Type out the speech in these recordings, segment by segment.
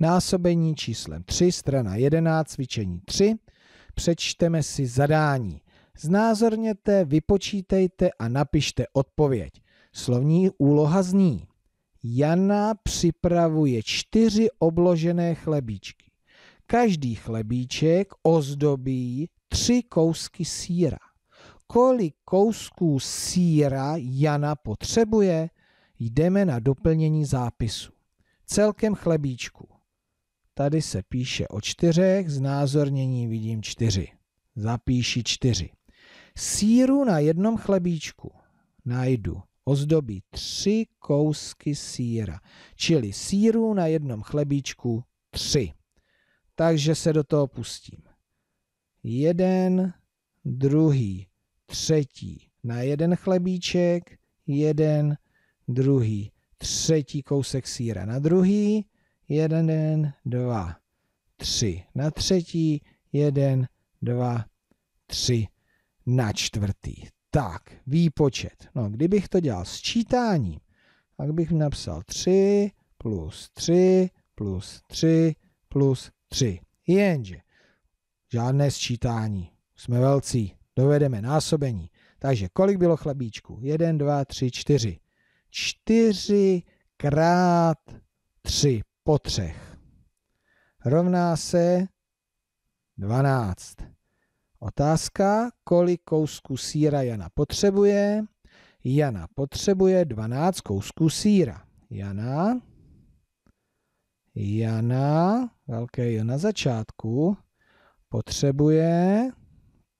násobení číslem 3, strana 11, cvičení 3. Přečteme si zadání. Znázorněte, vypočítejte a napište odpověď. Slovní úloha zní. Jana připravuje čtyři obložené chlebíčky. Každý chlebíček ozdobí tři kousky síra. Kolik kousků síra Jana potřebuje? Jdeme na doplnění zápisu. Celkem chlebíčku Tady se píše o čtyřech, znázornění vidím čtyři. Zapíši čtyři. Síru na jednom chlebíčku najdu ozdobí tři kousky síra, čili síru na jednom chlebíčku tři. Takže se do toho pustím. Jeden, druhý, třetí na jeden chlebíček, jeden, druhý, třetí kousek síra na druhý, jeden, dva, tři. Na třetí, jeden, dva, tři. Na čtvrtý. Tak, výpočet. No, kdybych to dělal sčítáním, tak bych napsal 3 plus 3 plus 3 plus 3. Jenže žádné sčítání. Jsme velcí, dovedeme násobení. Takže kolik bylo chlebíčku? 1, 2, 3, 4. 4 krát 3 po třech. Rovná se 12. Otázka, kolik kousků síra Jana potřebuje? Jana potřebuje 12 kousků síra. Jana, Jana, velké J na začátku, potřebuje,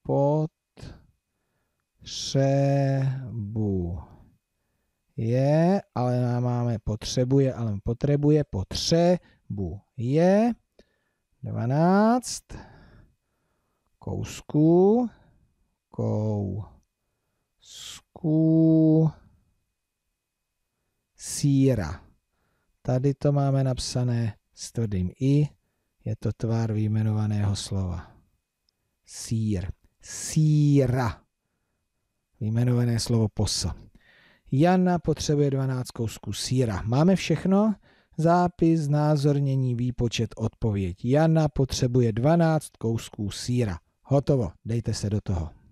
potřebuje je, ale máme potřebuje, ale potřebuje, potřebuje 12 kousků, kousků síra. Tady to máme napsané s tvrdým i, je to tvár vyjmenovaného slova. Sír. Síra. vyjmenované slovo posa. Jana potřebuje 12 kousků síra. Máme všechno? Zápis, názornění, výpočet, odpověď. Jana potřebuje 12 kousků síra. Hotovo, dejte se do toho.